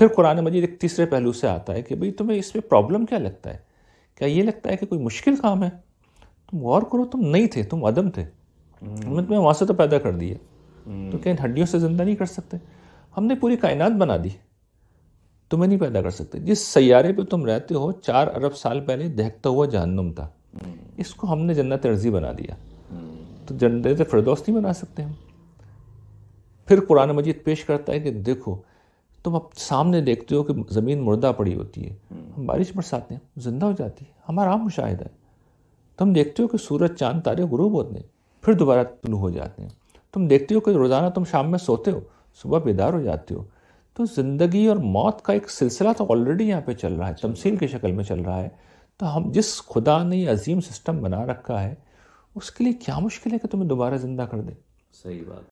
फिर कुरान मजीद एक तीसरे पहलू से आता है कि भाई तुम्हें इसमें प्रॉब्लम क्या लगता है क्या ये लगता है कि कोई मुश्किल काम है तुम गौर करो तुम नहीं थे तुम अदम थे हमने हम्म। तुम्हें वहाँ से तो पैदा कर दिया तो हम्म। क्या इन हड्डियों से ज़िंदा नहीं कर सकते हमने पूरी कायनात बना दी तुम्हें नहीं पैदा कर सकते जिस सैारे पे तुम रहते हो चार अरब साल पहले दहकता हुआ जहनुम था हम्म। इसको हमने जन्नत अर्जी बना दिया तो जन्नत फिरदौस नहीं बना सकते हम फिर कुरान मजीद पेश करता है कि देखो तुम आप सामने देखते हो कि ज़मीन मुर्दा पड़ी होती है हम्म। हम बारिश बरसाते हैं ज़िंदा हो जाती है हमारा आम मुशाह है तुम देखते हो कि सूरज चांद तारे गुरूब होते हैं फिर दोबारा तुलू हो जाते हैं तुम देखते हो कि रोज़ाना तुम शाम में सोते हो सुबह बेदार हो जाते हो तो ज़िंदगी और मौत का एक सिलसिला तो ऑलरेडी यहाँ पे चल रहा है तमसील की शक्ल में चल रहा है तो हम जिस खुदा ने अजीम सिस्टम बना रखा है उसके लिए क्या मुश्किल है कि तुम्हें दोबारा ज़िंदा कर दे सही बात